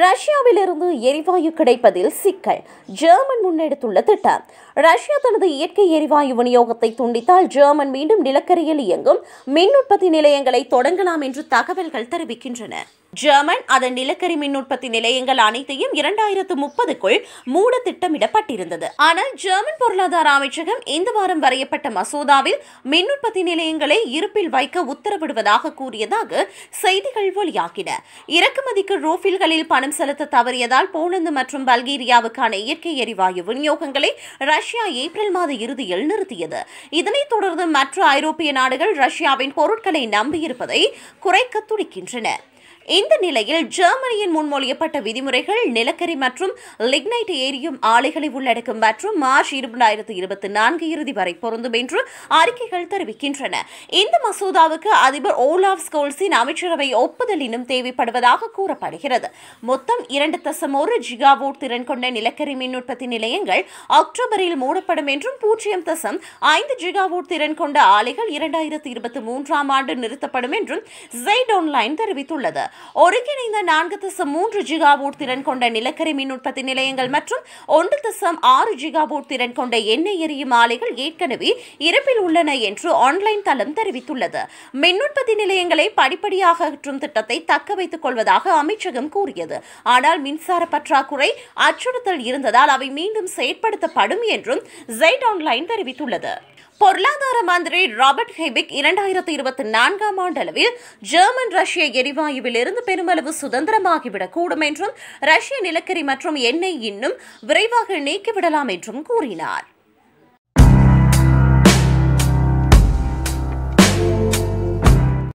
ரஷ்யாவிலிருந்து எரிவாயு கிடைப்பதில் சிக்கல் ஜெர்மன் முன்னெடுத்துள்ள திட்டம் ரஷ்யா தனது இயற்கை எரிவாயு விநியோகத்தை துண்டித்தால் ஜெர்மன் மீண்டும் நிலக்கரியில் இயங்கும் மின் உற்பத்தி நிலையங்களை தொடங்கலாம் என்று தகவல்கள் தெரிவிக்கின்றன ஜெர்மன் அதன் நிலக்கரி மின் உற்பத்தி நிலையங்கள் அனைத்தையும் இரண்டாயிரத்து முப்பதுக்குள் மூட திட்டமிடப்பட்டிருந்தது ஆனால் ஜெர்மன் பொருளாதார அமைச்சகம் இந்த வாரம் வரையப்பட்ட மசோதாவில் மின் உற்பத்தி நிலையங்களை இருப்பில் வைக்க உத்தரவிடுவதாக கூறியதாக செய்திகள் வெளியாகின இறக்குமதிக்கு ரோஃபில்களில் பணம் செலுத்த தவறியதால் போலந்து மற்றும் பல்கேரியாவுக்கான இயற்கை எரிவாயு விநியோகங்களை ரஷ்யா ஏப்ரல் மாத இறுதியில் நிறுத்தியது இதனைத் தொடர்ந்து மற்ற ஐரோப்பிய நாடுகள் ரஷ்யாவின் பொருட்களை நம்பியிருப்பதை குறைக்க துடிக்கின்றன இந்த நிலையில் ஜெர்மனியின் முன்மொழியப்பட்ட விதிமுறைகள் நிலக்கரி மற்றும் லிக்னைட் ஏரியும் ஆலைகளை உள்ளடக்கும் மற்றும் மார்ச் இரண்டாயிரத்தி இருபத்தி நான்கு இறுதி வரை பொருந்தும் என்று அறிக்கைகள் தெரிவிக்கின்றன இந்த மசோதாவுக்கு அதிபர் ஓலாப் ஸ்கோல்ஸின் அமைச்சரவை ஒப்புதல் இன்னும் தேவைப்படுவதாக கூறப்படுகிறது மொத்தம் இரண்டு தசம் ஒரு ஜிகாவோட் திறன் கொண்ட நிலக்கரி மின் உற்பத்தி நிலையங்கள் அக்டோபரில் மூடப்படும் என்றும் பூஜ்ஜியம் தசம் ஐந்து ஜிகாவோட் திறன் கொண்ட ஆலைகள் இரண்டாயிரத்தி இருபத்தி மூன்றாம் ஆண்டு நிறுத்தப்படும் என்றும் ஜெய்ட் ஆன்லைன் தெரிவித்துள்ளது ஒருங்கிணைந்த நான்கு தசம் மூன்று ஜிகாபோட் திறன் கொண்ட நிலக்கரி மின் உற்பத்தி நிலையங்கள் மற்றும் ஒன்று தசம் ஆறு ஜிகாபோட் திறன் கொண்ட எண்ணெய் எரியும் ஆலைகள் ஏற்கனவே இருப்பில் உள்ளன என்று ஆன்லைன் தளம் தெரிவித்துள்ளது மின் உற்பத்தி நிலையங்களை படிப்படியாக அகற்றும் திட்டத்தை தக்க வைத்துக் கொள்வதாக அமைச்சகம் கூறியது ஆனால் மின்சார பற்றாக்குறை அச்சுறுத்தல் இருந்ததால் அவை மீண்டும் செயற்படுத்தப்படும் என்றும் ஜெய்ட் ஆன்லைன் தெரிவித்துள்ளது பொருளாதார மந்திரி ராபர்ட் ஹெபிக் இரண்டாயிரத்தி இருபத்தி நான்காம் ஆண்டளவில் ஜெர்மன் ரஷ்ய எரிவாயுவில் இருந்து பெருமளவு சுதந்திரமாகிவிடக்கூடும் என்றும் ரஷ்ய நிலக்கரி மற்றும் எண்ணெய் இன்னும் விரைவாக நீக்கிவிடலாம் என்றும் கூறினார்